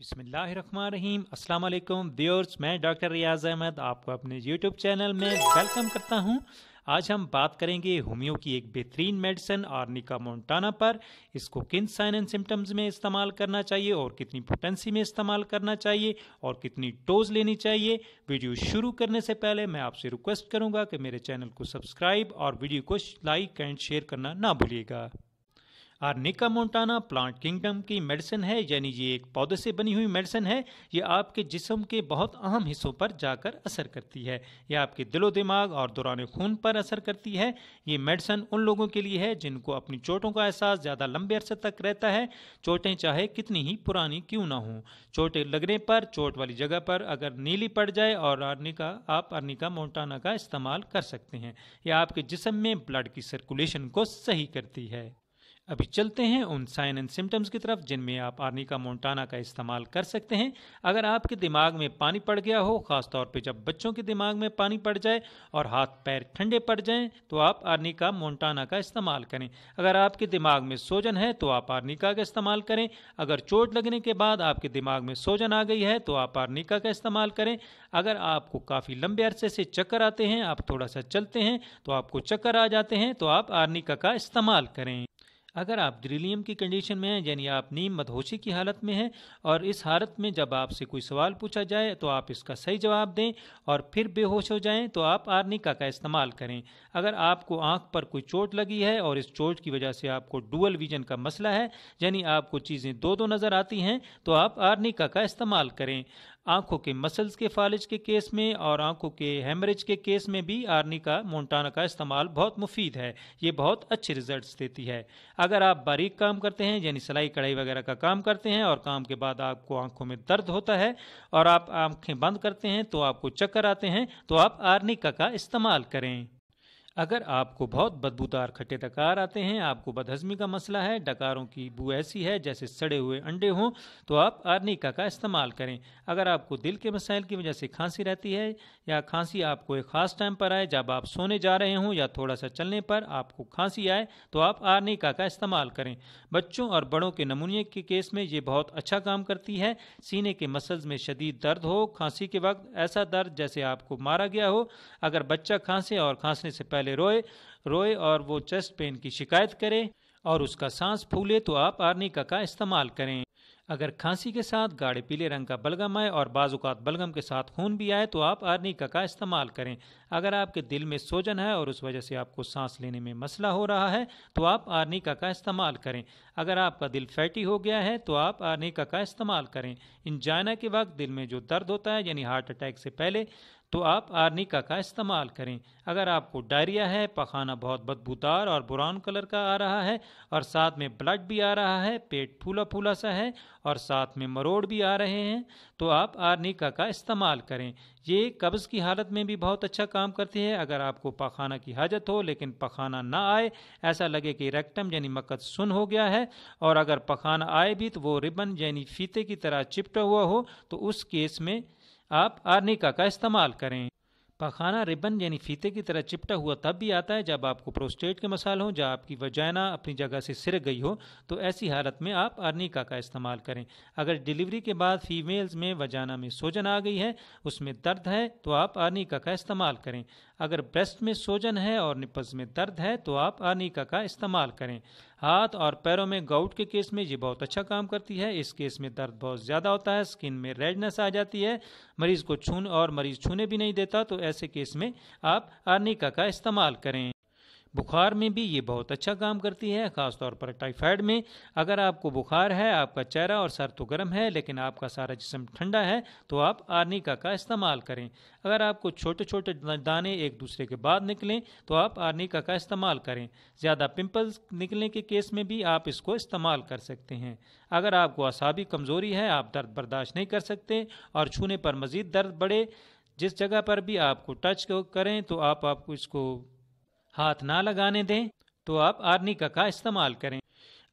बिसमीम वालेकुम व्यूअर्स मैं डॉक्टर रियाज अहमद आपको अपने यूट्यूब चैनल में वेलकम करता हूं आज हम बात करेंगे होम्यो की एक बेहतरीन मेडिसिन आर्निका मोन्टाना पर इसको किन साइन एंड सिम्टम्स में इस्तेमाल करना चाहिए और कितनी पोटेंसी में इस्तेमाल करना चाहिए और कितनी डोज लेनी चाहिए वीडियो शुरू करने से पहले मैं आपसे रिक्वेस्ट करूंगा कि मेरे चैनल को सब्सक्राइब और वीडियो को लाइक एंड शेयर करना ना भूलिएगा आर्निका मोन्टाना प्लांट किंगडम की मेडिसिन है यानी ये एक पौधे से बनी हुई मेडिसिन है ये आपके जिसम के बहुत अहम हिस्सों पर जाकर असर करती है ये आपके दिलो दिमाग और दौरान खून पर असर करती है ये मेडिसिन उन लोगों के लिए है जिनको अपनी चोटों का एहसास ज़्यादा लंबे अरसे तक रहता है चोटें चाहे कितनी ही पुरानी क्यों ना हों चोटें लगने पर चोट वाली जगह पर अगर नीली पड़ जाए और आर्निका आप अर्निका मोन्टाना का इस्तेमाल कर सकते हैं यह आपके जिसम में ब्लड की सर्कुलेशन को सही करती है अभी चलते हैं उन साइन एंड सिम्टम्स की तरफ जिनमें आप आर्निका मोन्टाना का इस्तेमाल कर सकते हैं अगर आपके दिमाग में पानी पड़ गया हो खासतौर पे जब बच्चों के दिमाग में पानी पड़ जाए और हाथ पैर ठंडे पड़ जाएं तो आप आर्निका मोन्टाना का इस्तेमाल करें अगर आपके दिमाग में सोजन है तो आप आर्निका का इस्तेमाल करें अगर चोट लगने के बाद आपके दिमाग में सोजन आ गई है तो आप आर्निका का इस्तेमाल करें अगर आपको काफ़ी लंबे अरसे से चक्कर आते हैं आप थोड़ा सा चलते हैं तो आपको चक्कर आ जाते हैं तो आप आर्निका का इस्तेमाल करें अगर आप द्रिलियम की कंडीशन में हैं यानी आप नीम मदहोशी की हालत में हैं और इस हालत में जब आपसे कोई सवाल पूछा जाए तो आप इसका सही जवाब दें और फिर बेहोश हो जाएं तो आप आर्निका का इस्तेमाल करें अगर आपको आंख पर कोई चोट लगी है और इस चोट की वजह से आपको डुअल विजन का मसला है यानी आपको चीज़ें दो दो नज़र आती हैं तो आप आर्निका का इस्तेमाल करें आंखों के मसल्स के फालिज के केस में और आंखों के हेमरेज के केस में भी आर्नी का मोन्टाना का इस्तेमाल बहुत मुफीद है ये बहुत अच्छे रिजल्ट देती है अगर आप बारीक काम करते हैं यानी सिलाई कढ़ाई वगैरह का काम करते हैं और काम के बाद आपको आंखों में दर्द होता है और आप आंखें बंद करते हैं तो आपको चक्कर आते हैं तो आप आर्निका का इस्तेमाल करें अगर आपको बहुत बदबूदार खट्टे डकार आते हैं आपको बदहजमी का मसला है डकारों की बू ऐसी है जैसे सड़े हुए अंडे हों तो आप आर्निका का इस्तेमाल करें अगर आपको दिल के मसाइल की वजह से खांसी रहती है या खांसी आपको एक ख़ास टाइम पर आए जब आप सोने जा रहे हों या थोड़ा सा चलने पर आपको खांसी आए तो आप आर्निका का इस्तेमाल करें बच्चों और बड़ों के नमूने के केस में ये बहुत अच्छा काम करती है सीने के मसल्स में शदीद दर्द हो खांसी के वक्त ऐसा दर्द जैसे आपको मारा गया हो अगर बच्चा खांसे और खांसने से पहले पहले रोए रोए और वो चेस्ट पेन की शिकायत करे और उसका सांस फूले तो आप आर्निका का इस्तेमाल करें अगर खांसी के साथ गाढ़े पीले रंग का बलगम आए और बाजुकात बलगम के साथ खून भी आए तो आप आर्निका का इस्तेमाल करें अगर आपके दिल में सोजन है और उस वजह से आपको सांस लेने में मसला हो रहा है तो आप आर्निका का इस्तेमाल करें अगर आपका दिल फैटी हो गया है तो आप आर्निका का इस्तेमाल करें इंजाइना के वक्त दिल में जो दर्द होता है यानी हार्ट अटैक से पहले तो आप आर्निका का इस्तेमाल करें अगर आपको डायरिया है पखाना बहुत बदबूदार और ब्राउन कलर का आ रहा है और साथ में ब्लड भी आ रहा है पेट फूला फूला सा है और साथ में मरोड़ भी आ रहे हैं तो आप आर्निका का इस्तेमाल करें ये कब्ज़ की हालत में भी बहुत अच्छा काम करती है अगर आपको पखाना की हाजत हो लेकिन पखाना ना आए ऐसा लगे कि रेक्टम यानी मकद सुन हो गया है और अगर पखाना आए भी तो वो रिबन यानी फीते की तरह चिपटा हुआ हो तो उस केस में आप आर्निका का इस्तेमाल करें पखाना रिबन यानी फीते की तरह चिपटा हुआ तब भी आता है जब आपको प्रोस्टेट के मसाल हों जब आपकी वजाइना अपनी जगह से सिर गई हो तो ऐसी हालत में आप आर्निका का इस्तेमाल करें अगर डिलीवरी के बाद फीमेल्स में वजाना में सोजन आ गई है उसमें दर्द है तो आप आर्निका का इस्तेमाल करें अगर ब्रेस्ट में सोजन है और निपज़ में दर्द है तो आप आर्निका का इस्तेमाल करें हाथ और पैरों में गाउट के केस में ये बहुत अच्छा काम करती है इस केस में दर्द बहुत ज़्यादा होता है स्किन में रेडनेस आ जाती है मरीज को छून और मरीज छूने भी नहीं देता तो ऐसे केस में आप आर्निका का इस्तेमाल करें बुखार में भी ये बहुत अच्छा काम करती है ख़ासतौर पर टाइफाइड में अगर आपको बुखार है आपका चेहरा और सर तो गर्म है लेकिन आपका सारा जिसम ठंडा है तो आप आर्निका का इस्तेमाल करें अगर आपको छोटे छोटे दाने एक दूसरे के बाद निकलें तो आप आर्निका का इस्तेमाल करें ज़्यादा पिम्पल्स निकलने के केस में भी आप इसको इस्तेमाल कर सकते हैं अगर आपको असाबी कमज़ोरी है आप दर्द बर्दाश्त नहीं कर सकते और छूने पर मज़ीद दर्द बढ़े जिस जगह पर भी आपको टच करें तो आप आपको इसको हाथ ना लगाने दें तो आप आर्निका का इस्तेमाल करें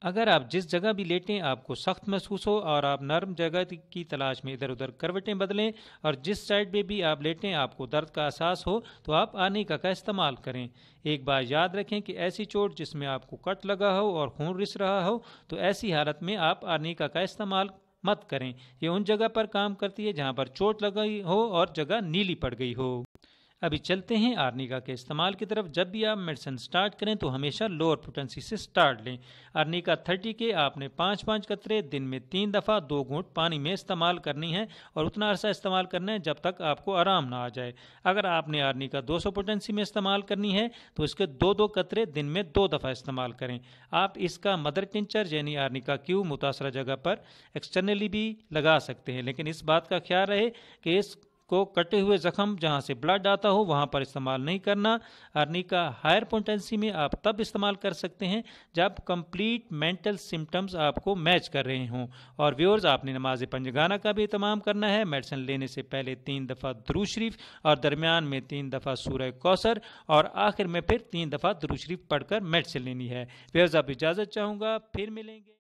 अगर आप जिस जगह भी लेटें आपको सख्त महसूस हो और आप नर्म जगह की तलाश में इधर उधर करवटें बदलें और जिस साइड पे भी आप लेटें आपको दर्द का एहसास हो तो आप आर्निका का इस्तेमाल करें एक बार याद रखें कि ऐसी चोट जिसमें आपको कट लगा हो और खून रिस रहा हो तो ऐसी हालत में आप आर्निका का इस्तेमाल मत करें ये उन जगह पर काम करती है जहाँ पर चोट लगी हो और जगह नीली पड़ गई हो अभी चलते हैं आर्निका के इस्तेमाल की तरफ जब भी आप मेडिसिन स्टार्ट करें तो हमेशा लोअर पोटेंसी से स्टार्ट लें आर्निका थर्टी के आपने पाँच पाँच कतरे दिन में तीन दफ़ा दो घूट पानी में इस्तेमाल करनी है और उतना अरसा इस्तेमाल करना है जब तक आपको आराम ना आ जाए अगर आपने आर्निका दो सौ पोटेंसी में इस्तेमाल करनी है तो इसके दो दो कतरे दिन में दो दफ़ा इस्तेमाल करें आप इसका मदर टिंचर यानी आर्निका क्यू मुतासरा जगह पर एक्सटर्नली भी लगा सकते हैं लेकिन इस बात का ख्याल रहे कि इस को कटे हुए जख्म जहाँ से ब्लड आता हो वहाँ पर इस्तेमाल नहीं करना अर्निका हायर पोटेंसी में आप तब इस्तेमाल कर सकते हैं जब कंप्लीट मेंटल सिम्टम्स आपको मैच कर रहे हों और व्यूअर्स आपने नमाज पंजगाना का भी तमाम करना है मेडिसिन लेने से पहले तीन दफ़ा द्रू शरीफ और दरमियान में तीन दफ़ा सूर्य कौसर और आखिर में फिर तीन दफ़ा द्रू शरीफ पढ़कर मेडिसिन लेनी है व्यवर्स आप इजाज़त चाहूँगा फिर मिलेंगे